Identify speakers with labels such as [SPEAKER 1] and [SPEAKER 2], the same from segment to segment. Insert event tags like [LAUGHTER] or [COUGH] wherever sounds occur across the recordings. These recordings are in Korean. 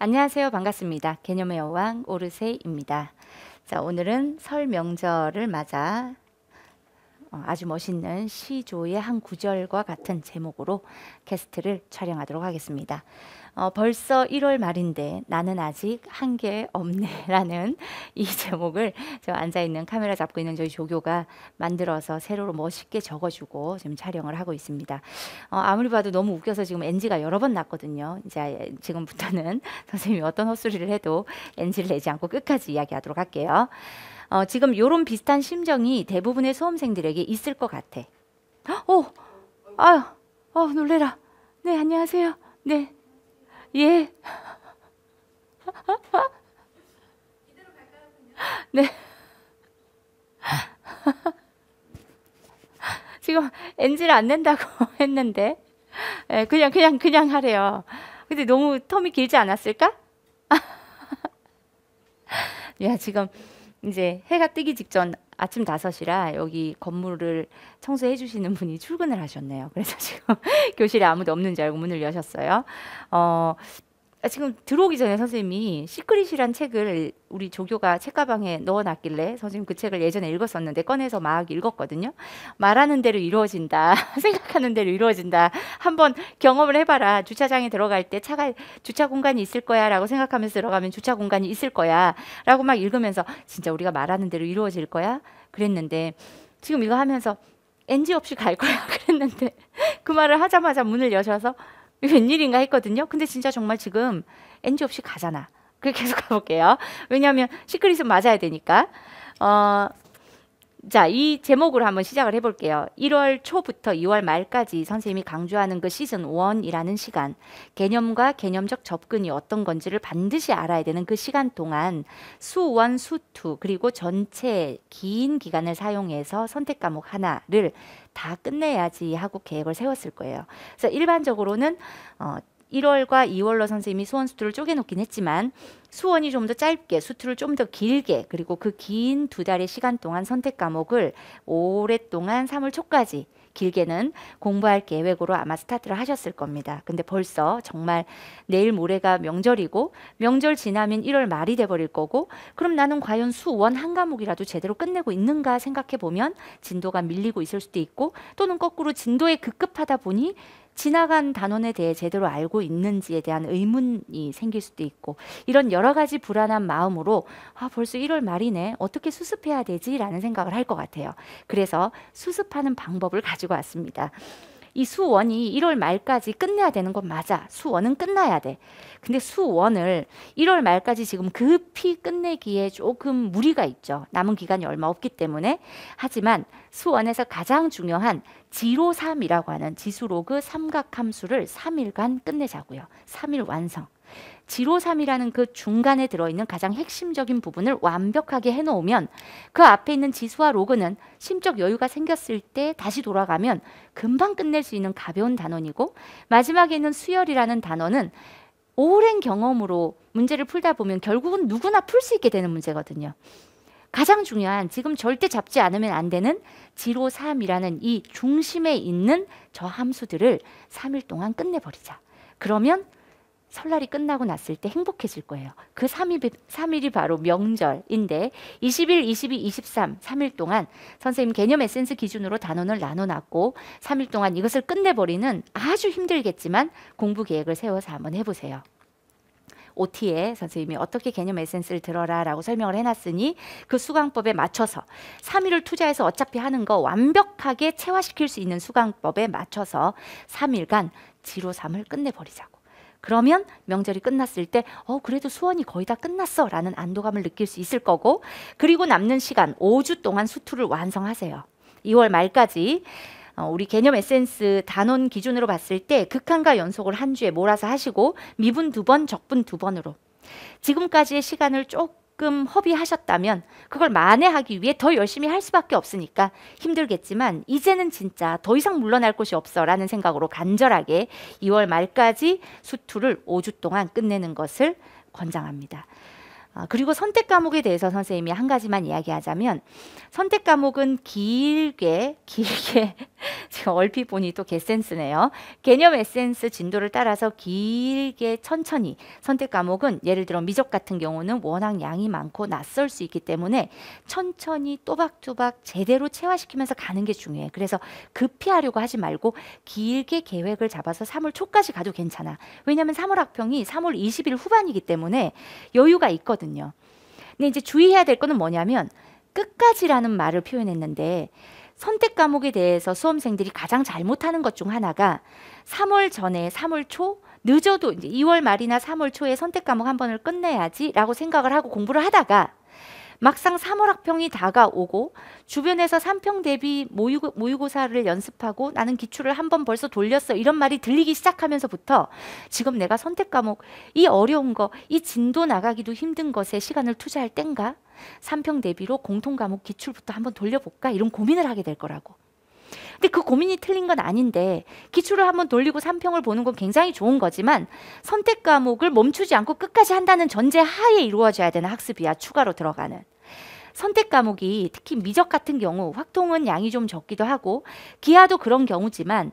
[SPEAKER 1] 안녕하세요. 반갑습니다. 개념의 여왕 오르세입니다. 자, 오늘은 설 명절을 맞아 어, 아주 멋있는 시조의 한 구절과 같은 제목으로 게스트를 촬영하도록 하겠습니다. 어, 벌써 1월 말인데 나는 아직 한 게 없네라는 [LAUGHS] 이 제목을 저 앉아 있는 카메라 잡고 있는 저희 조교가 만들어서 세로로 멋있게 적어주고 지금 촬영을 하고 있습니다. 어, 아무리 봐도 너무 웃겨서 지금 NG가 여러 번 났거든요. 이제 지금부터는 [LAUGHS] 선생님이 어떤 헛소리를 해도 NG를 내지 않고 끝까지 이야기하도록 할게요. 어, 지금 이런 비슷한 심정이 대부분의 수험생들에게 있을 것 같아. 오, 아유, 어, 놀래라. 네, 안녕하세요. 네, 예. [LAUGHS] 네. [LAUGHS] 지금 엔지안 낸다고 [LAUGHS] 했는데 예, 그냥 그냥 그냥 하래요. 근데 너무 텀이 길지 않았을까? 야 지금 이제 해가 뜨기 직전 아침 다섯 시라 여기 건물을 청소해 주시는 분이 출근을 하셨네요. 그래서 지금 [LAUGHS] 교실에 아무도 없는 줄 알고 문을 여셨어요. 어, 아, 지금 들어오기 전에 선생님이 시크릿이란 책을 우리 조교가 책가방에 넣어놨길래 선생님 그 책을 예전에 읽었었는데 꺼내서 막 읽었거든요. 말하는 대로 이루어진다. [LAUGHS] 생각하는 대로 이루어진다. 한번 경험을 해봐라. 주차장에 들어갈 때 차가 주차 공간이 있을 거야 라고 생각하면서 들어가면 주차 공간이 있을 거야 라고 막 읽으면서 진짜 우리가 말하는 대로 이루어질 거야 그랬는데 지금 이거 하면서 NG 없이 갈 거야 [LAUGHS] 그랬는데 그 말을 하자마자 문을 여셔서 [LAUGHS] 웬일인가 했거든요. 근데 진짜 정말 지금 NG 없이 가잖아. 그 [LAUGHS] 계속 가볼게요. 왜냐하면 시크릿은 맞아야 되니까. 어, 자, 이 제목으로 한번 시작을 해볼게요. 1월 초부터 2월 말까지 선생님이 강조하는 그 시즌 1이라는 시간, 개념과 개념적 접근이 어떤 건지를 반드시 알아야 되는 그 시간 동안 수원, 수투, 그리고 전체 긴 기간을 사용해서 선택 과목 하나를 다 끝내야지 하고 계획을 세웠을 거예요. 그래서 일반적으로는 어, 1월과 2월로 선생님이 수원 수투를 쪼개놓긴 했지만 수원이 좀 더 짧게 수투를 좀 더 길게 그리고 그 긴 두 달의 시간 동안 선택 과목을 오랫동안 3월 초까지 길게는 공부할 계획으로 아마 스타트를 하셨을 겁니다. 근데 벌써 정말 내일 모레가 명절이고 명절 지나면 1월 말이 돼버릴 거고 그럼 나는 과연 수원 한 과목이라도 제대로 끝내고 있는가 생각해 보면 진도가 밀리고 있을 수도 있고 또는 거꾸로 진도에 급급하다 보니 지나간 단원에 대해 제대로 알고 있는지에 대한 의문이 생길 수도 있고 이런 여러 가지 불안한 마음으로 아 벌써 1월 말이네 어떻게 수습해야 되지라는 생각을 할 것 같아요. 그래서 수습하는 방법을 가지고 왔습니다. 이 수원이 1월 말까지 끝내야 되는 건 맞아. 수원은 끝나야 돼. 근데 수원을 1월 말까지 지금 급히 끝내기에 조금 무리가 있죠. 남은 기간이 얼마 없기 때문에. 하지만 수원에서 가장 중요한 지로3이라고 하는 지수로그 삼각함수를 3일간 끝내자고요. 3일 완성. 지로삼이라는 그 중간에 들어있는 가장 핵심적인 부분을 완벽하게 해놓으면 그 앞에 있는 지수와 로그는 심적 여유가 생겼을 때 다시 돌아가면 금방 끝낼 수 있는 가벼운 단원이고 마지막에 있는 수열이라는 단원은 오랜 경험으로 문제를 풀다 보면 결국은 누구나 풀 수 있게 되는 문제거든요. 가장 중요한 지금 절대 잡지 않으면 안 되는 지로 삼이라는이 중심에 있는 저 함수들을 3일 동안 끝내버리자. 그러면 설날이 끝나고 났을 때 행복해질 거예요. 그 3일, 3일이 바로 명절인데 2 0 22, 23, 3일 동안 선생님 개념 에센스 기준으로 단원을 나눠놨고 3일 동안 이것을 끝내버리는 아주 힘들겠지만 공부 계획을 세워서 한번 해보세요. OT에 선생님이 어떻게 개념 에센스를 들어라 라고 설명을 해놨으니 그 수강법에 맞춰서 3일을 투자해서 어차피 하는 거 완벽하게 체화시킬 수 있는 수강법에 맞춰서 3일간 지로 3을 끝내버리자고. 그러면 명절이 끝났을 때, 어, 그래도 수원이 거의 다 끝났어. 라는 안도감을 느낄 수 있을 거고, 그리고 남는 시간, 5주 동안 수투를 완성하세요. 2월 말까지 어, 우리 개념 에센스 단원 기준으로 봤을 때 극한과 연속을 한 주에 몰아서 하시고 미분 두 번, 적분 두 번으로 지금까지의 시간을 쭉 조금 허비하셨다면 그걸 만회하기 위해 더 열심히 할 수밖에 없으니까 힘들겠지만 이제는 진짜 더 이상 물러날 곳이 없어라는 생각으로 간절하게 2월 말까지 수투를 5주 동안 끝내는 것을 권장합니다. 아, 그리고 선택 과목에 대해서 선생님이 한 가지만 이야기하자면 선택 과목은 길게 길게 [LAUGHS] 지금 얼핏 보니 또 개센스네요. 개념 에센스 진도를 따라서 길게 천천히 선택 과목은 예를 들어 미적 같은 경우는 워낙 양이 많고 낯설 수 있기 때문에 천천히 또박또박 제대로 체화시키면서 가는 게 중요해. 그래서 급히 하려고 하지 말고 길게 계획을 잡아서 3월 초까지 가도 괜찮아. 왜냐하면 3월 학평이 3월 20일 후반이기 때문에 여유가 있거든요. 거거든요. 근데 이제 주의해야 될 거는 뭐냐면 끝까지라는 말을 표현했는데 선택 과목에 대해서 수험생들이 가장 잘못하는 것 중 하나가 3월 전에 3월 초 늦어도 이제 2월 말이나 3월 초에 선택 과목 한 번을 끝내야지라고 생각을 하고 공부를 하다가 막상 3월 학평이 다가오고 주변에서 3평 대비 모의고, 모의고사를 연습하고 나는 기출을 한 번 벌써 돌렸어 이런 말이 들리기 시작하면서부터 지금 내가 선택 과목 이 어려운 거 이 진도 나가기도 힘든 것에 시간을 투자할 땐가 3평 대비로 공통 과목 기출부터 한 번 돌려볼까 이런 고민을 하게 될 거라고 근데 그 고민이 틀린 건 아닌데 기출을 한번 돌리고 3평을 보는 건 굉장히 좋은 거지만 선택 과목을 멈추지 않고 끝까지 한다는 전제 하에 이루어져야 되는 학습이야 추가로 들어가는. 선택 과목이 특히 미적 같은 경우 확통은 양이 좀 적기도 하고 기하도 그런 경우지만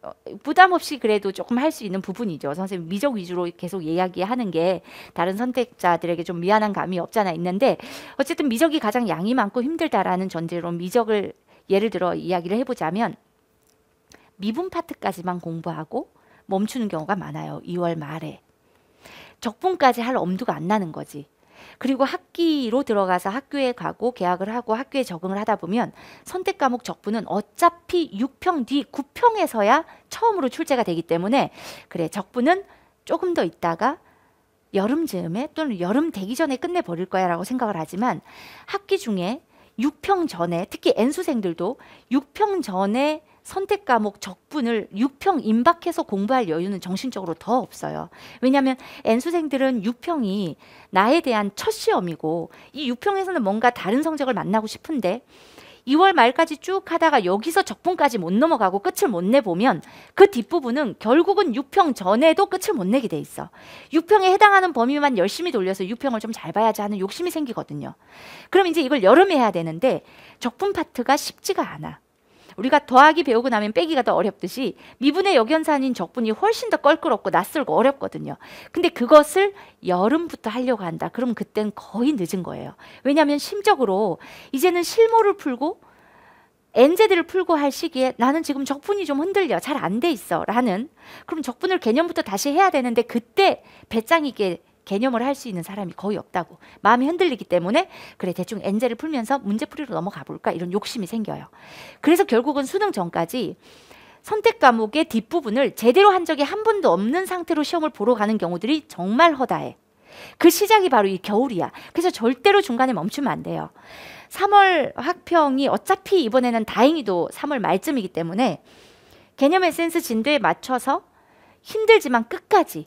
[SPEAKER 1] 어, 부담 없이 그래도 조금 할 수 있는 부분이죠. 선생님 미적 위주로 계속 이야기하는 게 다른 선택자들에게 좀 미안한 감이 없잖아 있는데 어쨌든 미적이 가장 양이 많고 힘들다라는 전제로 미적을 예를 들어 이야기를 해보자면 미분 파트까지만 공부하고 멈추는 경우가 많아요. 2월 말에. 적분까지 할 엄두가 안 나는 거지. 그리고 학기로 들어가서 학교에 가고 계약을 하고 학교에 적응을 하다 보면 선택 과목 적분은 어차피 6평 뒤 9평에서야 처음으로 출제가 되기 때문에 그래 적분은 조금 더 있다가 여름 즈음에 또는 여름 되기 전에 끝내 버릴 거야라고 생각을 하지만 학기 중에 6평 전에 특히 N수생들도 6평 전에 선택 과목 적분을 6평 임박해서 공부할 여유는 정신적으로 더 없어요. 왜냐하면 N수생들은 6평이 나에 대한 첫 시험이고 이 6평에서는 뭔가 다른 성적을 만나고 싶은데 2월 말까지 쭉 하다가 여기서 적분까지 못 넘어가고 끝을 못 내보면 그 뒷부분은 결국은 6평 전에도 끝을 못 내게 돼 있어. 6평에 해당하는 범위만 열심히 돌려서 6평을 좀 잘 봐야지 하는 욕심이 생기거든요. 그럼 이제 이걸 여름에 해야 되는데 적분 파트가 쉽지가 않아. 우리가 더하기 배우고 나면 빼기가 더 어렵듯이 미분의 역연산인 적분이 훨씬 더 껄끄럽고 낯설고 어렵거든요. 근데 그것을 여름부터 하려고 한다. 그럼 그땐 거의 늦은 거예요. 왜냐하면 심적으로 이제는 실모를 풀고 엔제들을 풀고 할 시기에 나는 지금 적분이 좀 흔들려 잘 안 돼 있어 라는 그럼 적분을 개념부터 다시 해야 되는데 그때 배짱 이게 개념을 할 수 있는 사람이 거의 없다고 마음이 흔들리기 때문에 그래 대충 엔젤을 풀면서 문제풀이로 넘어가 볼까 이런 욕심이 생겨요. 그래서 결국은 수능 전까지 선택 과목의 뒷부분을 제대로 한 적이 한 번도 없는 상태로 시험을 보러 가는 경우들이 정말 허다해. 그 시작이 바로 이 겨울이야. 그래서 절대로 중간에 멈추면 안 돼요. 3월 학평이 어차피 이번에는 다행히도 3월 말쯤이기 때문에 개념의 센스 진도에 맞춰서 힘들지만 끝까지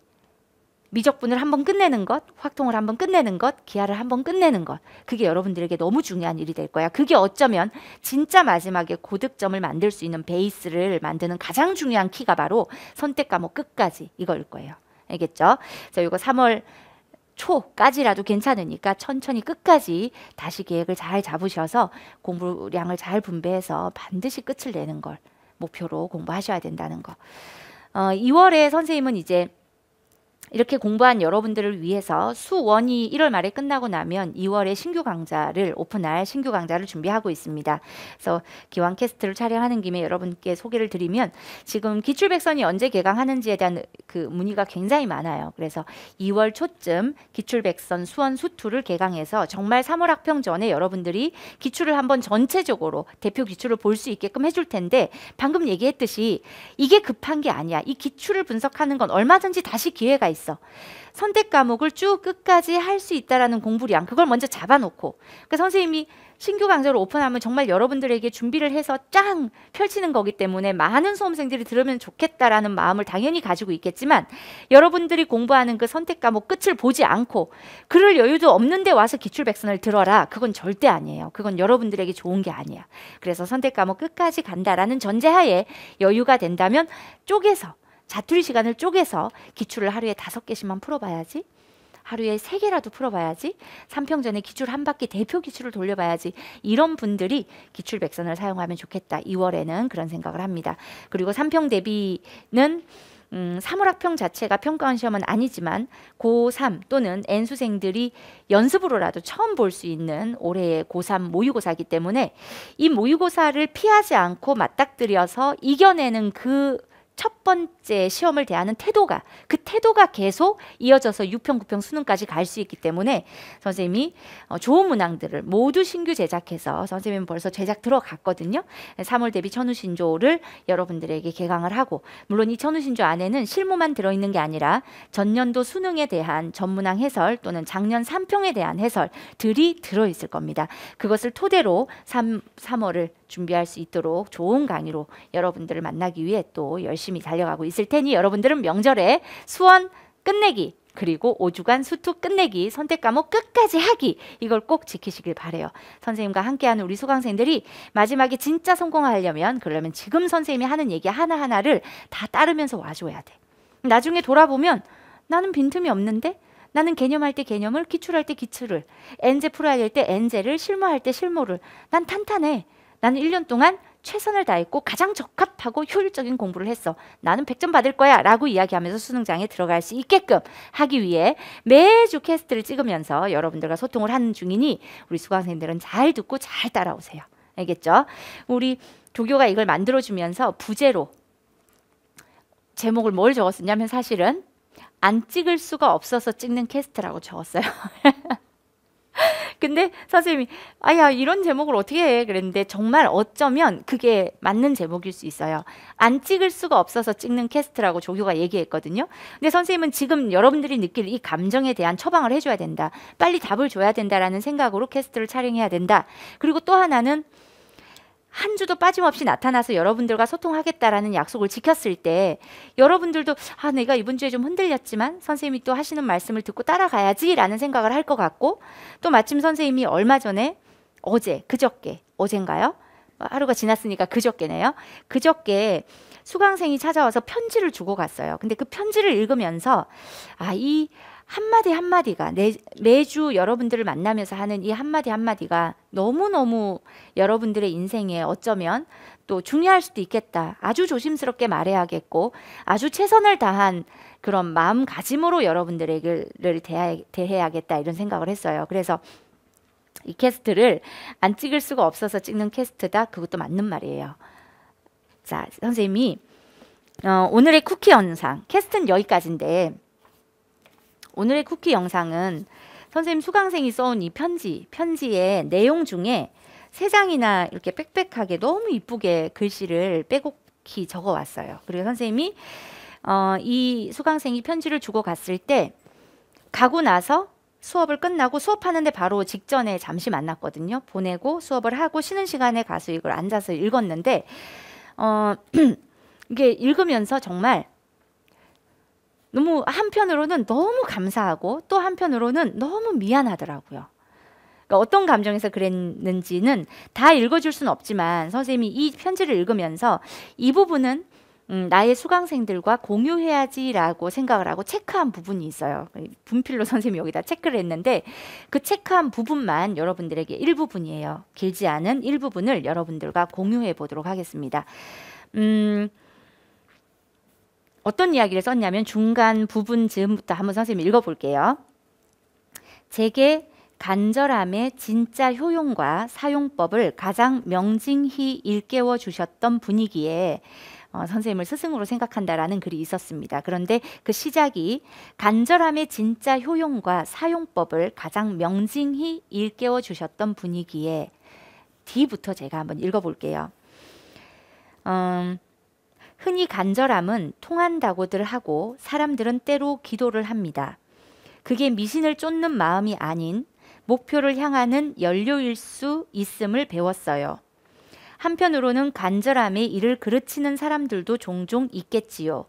[SPEAKER 1] 미적분을 한 번 끝내는 것, 확통을 한 번 끝내는 것, 기아를 한 번 끝내는 것. 그게 여러분들에게 너무 중요한 일이 될 거야. 그게 어쩌면 진짜 마지막에 고득점을 만들 수 있는 베이스를 만드는 가장 중요한 키가 바로 선택 과목 끝까지 이거일 거예요. 알겠죠? 자, 이거 3월 초까지라도 괜찮으니까 천천히 끝까지 다시 계획을 잘 잡으셔서 공부량을 잘 분배해서 반드시 끝을 내는 걸 목표로 공부하셔야 된다는 거. 어, 2월에 선생님은 이제 이렇게 공부한 여러분들을 위해서 수원이 1월 말에 끝나고 나면 2월에 신규 강좌를 오픈할 신규 강좌를 준비하고 있습니다. 그래서 기왕 캐스트를 촬영하는 김에 여러분께 소개를 드리면 지금 기출백선이 언제 개강하는지에 대한 그 문의가 굉장히 많아요. 그래서 2월 초쯤 기출백선 수원 수투를 개강해서 정말 3월 학평 전에 여러분들이 기출을 한번 전체적으로 대표 기출을 볼 수 있게끔 해줄 텐데 방금 얘기했듯이 이게 급한 게 아니야. 이 기출을 분석하는 건 얼마든지 다시 기회가 있어 있어. 선택 과목을 쭉 끝까지 할 수 있다라는 공부량 그걸 먼저 잡아놓고 그 선생님이 신규 강좌를 오픈하면 정말 여러분들에게 준비를 해서 짱 펼치는 거기 때문에 많은 수험생들이 들으면 좋겠다라는 마음을 당연히 가지고 있겠지만 여러분들이 공부하는 그 선택 과목 끝을 보지 않고 그럴 여유도 없는데 와서 기출백선을 들어라 그건 절대 아니에요. 그건 여러분들에게 좋은 게 아니야. 그래서 선택 과목 끝까지 간다라는 전제하에 여유가 된다면 쪼개서 자투리 시간을 쪼개서 기출을 하루에 다섯 개씩만 풀어봐야지. 하루에 세 개라도 풀어봐야지. 삼평전에 기출 한 바퀴 대표 기출을 돌려봐야지. 이런 분들이 기출 백선을 사용하면 좋겠다. 2월에는 그런 생각을 합니다. 그리고 삼평 대비는 음, 사물학평 자체가 평가원 시험은 아니지만 고3 또는 N수생들이 연습으로라도 처음 볼 수 있는 올해의 고3 모의고사이기 때문에 이 모의고사를 피하지 않고 맞닥뜨려서 이겨내는 그첫 번째 시험을 대하는 태도가 그 태도가 계속 이어져서 육평구평 수능까지 갈 수 있기 때문에 선생님이 어, 좋은 문항들을 모두 신규 제작해서 선생님은 벌써 제작 들어갔거든요. 3월 대비 천우신조를 여러분들에게 개강을 하고 물론 이 천우신조 안에는 실무만 들어있는 게 아니라 전년도 수능에 대한 전문항 해설 또는 작년 3평에 대한 해설들이 들어있을 겁니다. 그것을 토대로 3, 3월을 준비할 수 있도록 좋은 강의로 여러분들을 만나기 위해 또 열심히 달려가고 있을 테니 여러분들은 명절에 수원 끝내기 그리고 5주간 수투 끝내기 선택 과목 끝까지 하기 이걸 꼭 지키시길 바래요. 선생님과 함께하는 우리 수강생들이 마지막에 진짜 성공하려면 그러면 지금 선생님이 하는 얘기 하나하나를 다 따르면서 와줘야 돼. 나중에 돌아보면 나는 빈틈이 없는데 나는 개념할 때 개념을 기출할 때 기출을 엔제 풀어야 될 때 엔제를 실무할 때 실무를 난 탄탄해 나는 1년 동안 최선을 다했고 가장 적합하고 효율적인 공부를 했어. 나는 100점 받을 거야 라고 이야기하면서 수능장에 들어갈 수 있게끔 하기 위해 매주 캐스트를 찍으면서 여러분들과 소통을 하는 중이니 우리 수강생들은 잘 듣고 잘 따라오세요. 알겠죠? 우리 조교가 이걸 만들어주면서 부제로 제목을 뭘 적었었냐면 사실은 안 찍을 수가 없어서 찍는 캐스트라고 적었어요. [LAUGHS] 근데 선생님이 아야 이런 제목을 어떻게 해? 그랬는데 정말 어쩌면 그게 맞는 제목일 수 있어요. 안 찍을 수가 없어서 찍는 캐스트라고 조교가 얘기했거든요. 근데 선생님은 지금 여러분들이 느낄 이 감정에 대한 처방을 해줘야 된다. 빨리 답을 줘야 된다라는 생각으로 캐스트를 촬영해야 된다. 그리고 또 하나는 한 주도 빠짐없이 나타나서 여러분들과 소통하겠다라는 약속을 지켰을 때 여러분들도 아 내가 이번 주에 좀 흔들렸지만 선생님이 또 하시는 말씀을 듣고 따라가야지라는 생각을 할 것 같고 또 마침 선생님이 얼마 전에 어제 그저께 어젠가요? 하루가 지났으니까 그저께네요. 그저께 수강생이 찾아와서 편지를 주고 갔어요. 근데 그 편지를 읽으면서 아이 한마디 한마디가 내, 매주 여러분들을 만나면서 하는 이 한마디 한마디가 너무너무 여러분들의 인생에 어쩌면 또 중요할 수도 있겠다. 아주 조심스럽게 말해야겠고 아주 최선을 다한 그런 마음가짐으로 여러분들에게를 대해, 대해야겠다 이런 생각을 했어요. 그래서 이 캐스트를 안 찍을 수가 없어서 찍는 캐스트다. 그것도 맞는 말이에요. 자, 선생님이 어, 오늘의 쿠키 영상 캐스트는 여기까지인데 오늘의 쿠키 영상은 선생님 수강생이 써온 이 편지, 편지의 내용 중에 세 장이나 이렇게 빽빽하게 너무 이쁘게 글씨를 빼곡히 적어 왔어요. 그리고 선생님이 어, 이 수강생이 편지를 주고 갔을 때 가고 나서 수업을 끝나고 수업하는데 바로 직전에 잠시 만났거든요. 보내고 수업을 하고 쉬는 시간에 가서 이걸 앉아서 읽었는데 어, [CLEARS THROAT] 이게 읽으면서 정말 너무 한편으로는 너무 감사하고 또 한편으로는 너무 미안하더라고요. 그러니까 어떤 감정에서 그랬는지는 다 읽어줄 수는 없지만 선생님이 이 편지를 읽으면서 이 부분은 음, 나의 수강생들과 공유해야지라고 생각을 하고 체크한 부분이 있어요. 그 분필로 [LAUGHS] 선생님이 여기다 체크를 했는데 그 체크한 부분만 여러분들에게 일부분이에요. 길지 않은 일부분을 여러분들과 공유해 보도록 하겠습니다. 음, 어떤 이야기를 썼냐면 중간 부분 지음부터 한번 선생님 읽어볼게요. 제게 간절함의 진짜 효용과 사용법을 가장 명징히 일깨워 주셨던 분위기에 어, 선생님을 스승으로 생각한다라는 글이 있었습니다. 그런데 그 시작이 간절함의 진짜 효용과 사용법을 가장 명징히 일깨워 주셨던 분위기에 D부터 제가 한번 읽어볼게요. 음, 흔히 간절함은 통한다고들 하고 사람들은 때로 기도를 합니다. 그게 미신을 쫓는 마음이 아닌 목표를 향하는 연료일 수 있음을 배웠어요. 한편으로는 간절함에 이를 그르치는 사람들도 종종 있겠지요.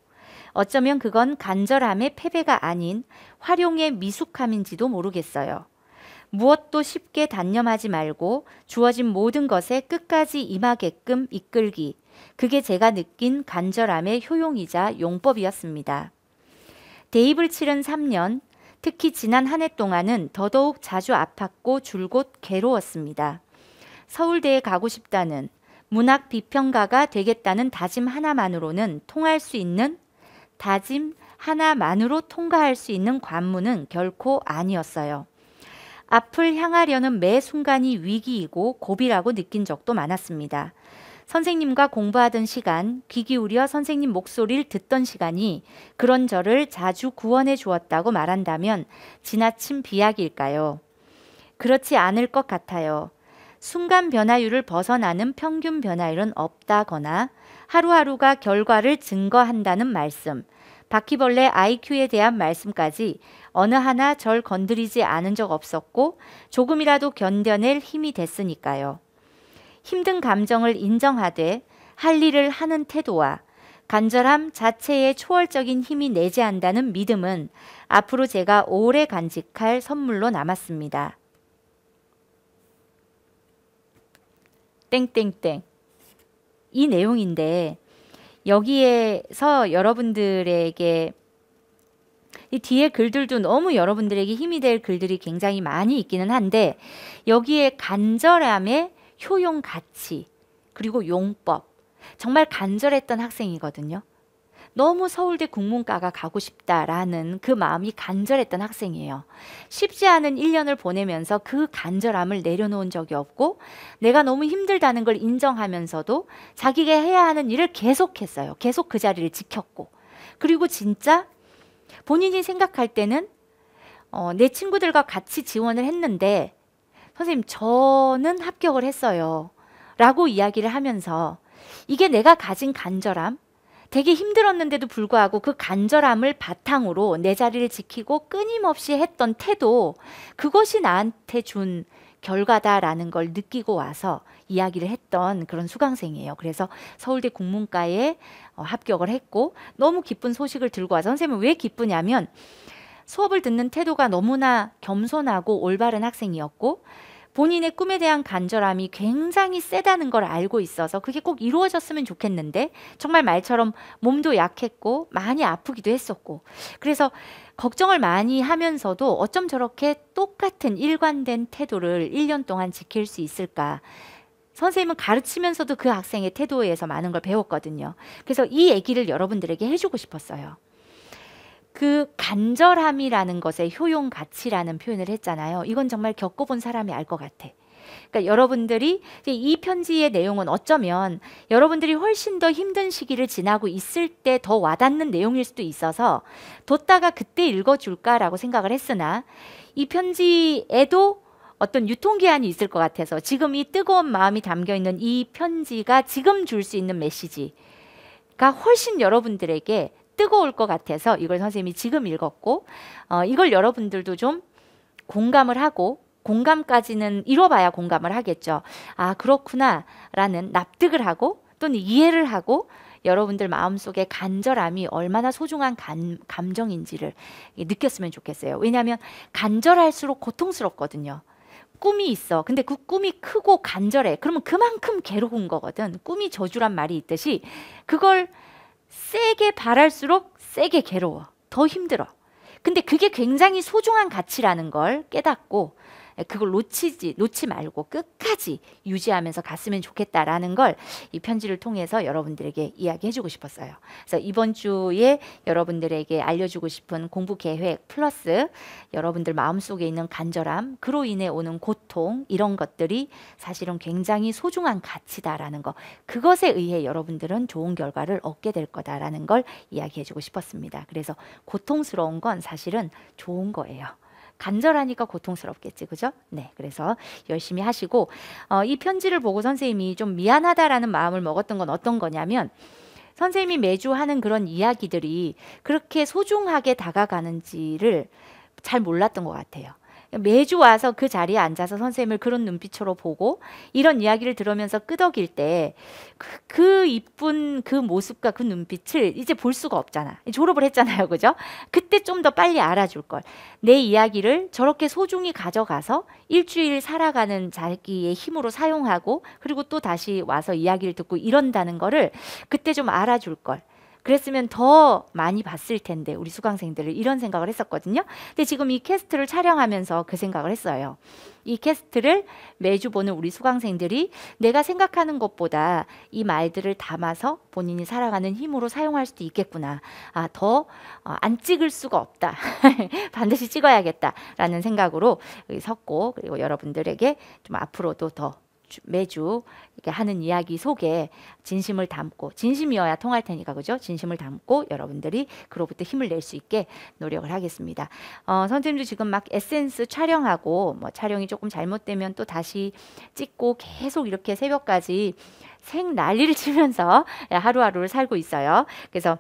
[SPEAKER 1] 어쩌면 그건 간절함의 패배가 아닌 활용의 미숙함인지도 모르겠어요. 무엇도 쉽게 단념하지 말고 주어진 모든 것에 끝까지 임하게끔 이끌기, 그게 제가 느낀 간절함의 효용이자 용법이었습니다. 대입을 치른 3년, 특히 지난 한 해 동안은 더더욱 자주 아팠고 줄곧 괴로웠습니다. 서울대에 가고 싶다는 문학 비평가가 되겠다는 다짐 하나만으로는 통할 수 있는 다짐 하나만으로 통과할 수 있는 관문은 결코 아니었어요. 앞을 향하려는 매 순간이 위기이고 고비라고 느낀 적도 많았습니다. 선생님과 공부하던 시간, 귀 기울여 선생님 목소리를 듣던 시간이 그런 저를 자주 구원해 주었다고 말한다면 지나친 비약일까요? 그렇지 않을 것 같아요. 순간 변화율을 벗어나는 평균 변화율은 없다거나 하루하루가 결과를 증거한다는 말씀, 바퀴벌레 IQ에 대한 말씀까지 어느 하나 절 건드리지 않은 적 없었고 조금이라도 견뎌낼 힘이 됐으니까요. 힘든 감정을 인정하되 할 일을 하는 태도와 간절함 자체에 초월적인 힘이 내재한다는 믿음은 앞으로 제가 오래 간직할 선물로 남았습니다. 땡땡땡 이 내용인데 여기에서 여러분들에게 이 뒤에 글들도 너무 여러분들에게 힘이 될 글들이 굉장히 많이 있기는 한데 여기에 간절함에 효용 가치, 그리고 용법. 정말 간절했던 학생이거든요. 너무 서울대 국문과가 가고 싶다라는 그 마음이 간절했던 학생이에요. 쉽지 않은 1년을 보내면서 그 간절함을 내려놓은 적이 없고 내가 너무 힘들다는 걸 인정하면서도 자기가 해야 하는 일을 계속했어요. 계속 그 자리를 지켰고. 그리고 진짜 본인이 생각할 때는 어, 내 친구들과 같이 지원을 했는데 선생님, 저는 합격을 했어요. 라고 이야기를 하면서 이게 내가 가진 간절함, 되게 힘들었는데도 불구하고 그 간절함을 바탕으로 내 자리를 지키고 끊임없이 했던 태도, 그것이 나한테 준 결과다라는 걸 느끼고 와서 이야기를 했던 그런 수강생이에요. 그래서 서울대 국문과에 어, 합격을 했고 너무 기쁜 소식을 들고 와서 선생님은 왜 기쁘냐면 수업을 듣는 태도가 너무나 겸손하고 올바른 학생이었고 본인의 꿈에 대한 간절함이 굉장히 세다는 걸 알고 있어서 그게 꼭 이루어졌으면 좋겠는데 정말 말처럼 몸도 약했고 많이 아프기도 했었고 그래서 걱정을 많이 하면서도 어쩜 저렇게 똑같은 일관된 태도를 1년 동안 지킬 수 있을까 선생님은 가르치면서도 그 학생의 태도에서 많은 걸 배웠거든요. 그래서 이 얘기를 여러분들에게 해주고 싶었어요. 그 간절함이라는 것의 효용 가치라는 표현을 했잖아요. 이건 정말 겪어본 사람이 알 것 같아. 그러니까 여러분들이 이 편지의 내용은 어쩌면 여러분들이 훨씬 더 힘든 시기를 지나고 있을 때 더 와닿는 내용일 수도 있어서 뒀다가 그때 읽어줄까라고 생각을 했으나 이 편지에도 어떤 유통기한이 있을 것 같아서 지금 이 뜨거운 마음이 담겨 있는 이 편지가 지금 줄 수 있는 메시지가 훨씬 여러분들에게 뜨거울 것 같아서 이걸 선생님이 지금 읽었고 어, 이걸 여러분들도 좀 공감을 하고 공감까지는 이뤄봐야 공감을 하겠죠. 아 그렇구나라는 납득을 하고 또는 이해를 하고 여러분들 마음속에 간절함이 얼마나 소중한 감, 감정인지를 느꼈으면 좋겠어요. 왜냐하면 간절할수록 고통스럽거든요. 꿈이 있어. 근데 그 꿈이 크고 간절해. 그러면 그만큼 괴로운 거거든. 꿈이 저주란 말이 있듯이 그걸 세게 바랄수록 세게 괴로워. 더 힘들어. 근데 그게 굉장히 소중한 가치라는 걸 깨닫고 예, 그걸 놓치지 놓지 말고 끝까지 유지하면서 갔으면 좋겠다라는 걸 이 편지를 통해서 여러분들에게 이야기해주고 싶었어요. 그래서 이번 주에 여러분들에게 알려주고 싶은 공부 계획 플러스 여러분들 마음속에 있는 간절함 그로 인해 오는 고통 이런 것들이 사실은 굉장히 소중한 가치다라는 거 그것에 의해 여러분들은 좋은 결과를 얻게 될 거다라는 걸 이야기해주고 싶었습니다. 그래서 고통스러운 건 사실은 좋은 거예요. 간절하니까 고통스럽겠지, 그죠? 네, 그래서 열심히 하시고 어, 이 편지를 보고 선생님이 좀 미안하다라는 마음을 먹었던 건 어떤 거냐면 선생님이 매주 하는 그런 이야기들이 그렇게 소중하게 다가가는지를 잘 몰랐던 것 같아요. 매주 와서 그 자리에 앉아서 선생님을 그런 눈빛으로 보고 이런 이야기를 들으면서 끄덕일 때 그, 그 이쁜 그 모습과 그 눈빛을 이제 볼 수가 없잖아. 졸업을 했잖아요. [LAUGHS] 그죠? 그때 좀 더 빨리 알아줄 걸. 내 이야기를 저렇게 소중히 가져가서 일주일 살아가는 자기의 힘으로 사용하고 그리고 또 다시 와서 이야기를 듣고 이런다는 거를 그때 좀 알아줄 걸. 그랬으면 더 많이 봤을 텐데 우리 수강생들을 이런 생각을 했었거든요. 근데 지금 이 캐스트를 촬영하면서 그 생각을 했어요. 이 캐스트를 매주 보는 우리 수강생들이 내가 생각하는 것보다 이 말들을 담아서 본인이 살아가는 힘으로 사용할 수도 있겠구나. 아, 더안 어, 찍을 수가 없다. [LAUGHS] 반드시 찍어야겠다라는 생각으로 섰고 그리고 여러분들에게 좀 앞으로도 더 매주 이렇게 하는 이야기 속에 진심을 담고 진심이어야 통할 테니까 그죠? 진심을 담고 여러분들이 그로부터 힘을 낼 수 있게 노력을 하겠습니다. 어, 선생님도 지금 막 에센스 촬영하고 뭐 촬영이 조금 잘못되면 또 다시 찍고 계속 이렇게 새벽까지 생 난리를 치면서 [LAUGHS] 하루하루를 살고 있어요. 그래서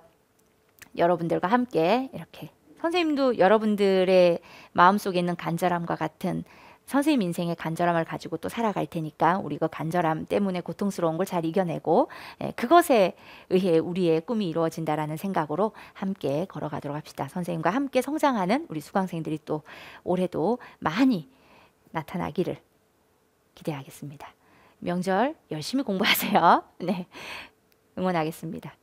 [SPEAKER 1] 여러분들과 함께 이렇게 선생님도 여러분들의 마음속에 있는 간절함과 같은 선생님 인생의 간절함을 가지고 또 살아갈 테니까 우리 그 간절함 때문에 고통스러운 걸 잘 이겨내고 예, 그것에 의해 우리의 꿈이 이루어진다라는 생각으로 함께 걸어가도록 합시다. 선생님과 함께 성장하는 우리 수강생들이 또 올해도 많이 나타나기를 기대하겠습니다. 명절 열심히 공부하세요. [LAUGHS] 네. 응원하겠습니다.